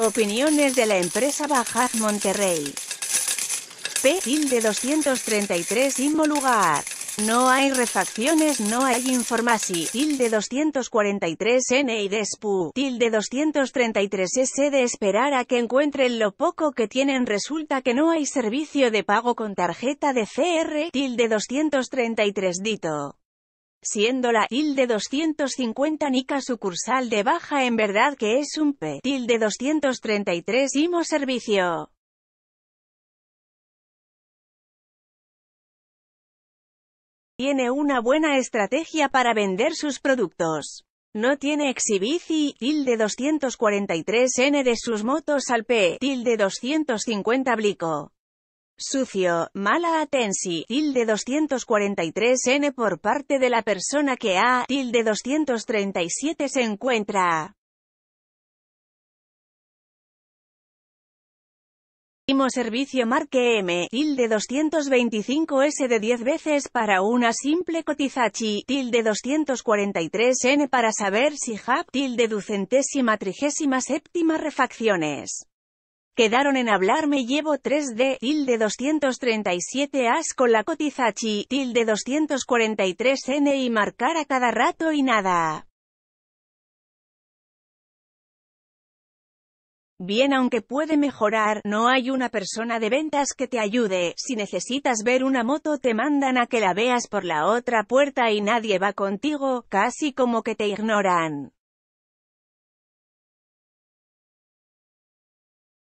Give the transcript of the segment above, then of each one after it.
Opiniones de la empresa Baja, Monterrey. P. Tilde 233 Inmo lugar. No hay refacciones, no hay informasi. Tilde 243 N y Despu. Tilde 233 S de esperar a que encuentren lo poco que tienen. Resulta que no hay servicio de pago con tarjeta de CR. Tilde 233 Dito siendo la tilde 250 Nika sucursal de baja en verdad que es un p tilde 233 imo servicio. Tiene una buena estrategia para vender sus productos. No tiene exhibici, tilde 243N de sus motos al P, tilde 250 blico sucio, mala atensi, tilde 243n por parte de la persona que a, tilde 237 se encuentra. servicio marque M, tilde 225S de 10 veces para una simple cotizachi, tilde 243N para saber si HAP, tilde ducentésima trigésima séptima refacciones. Quedaron en hablarme llevo 3D, tilde 237 as con la cotizachi, tilde 243 n y marcar a cada rato y nada. Bien aunque puede mejorar, no hay una persona de ventas que te ayude, si necesitas ver una moto te mandan a que la veas por la otra puerta y nadie va contigo, casi como que te ignoran.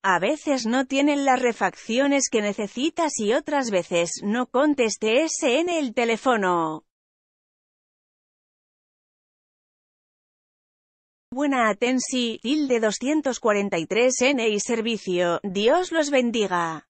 A veces no tienen las refacciones que necesitas y otras veces no conteste en el teléfono. Buena Atensi, tilde 243N y servicio, Dios los bendiga.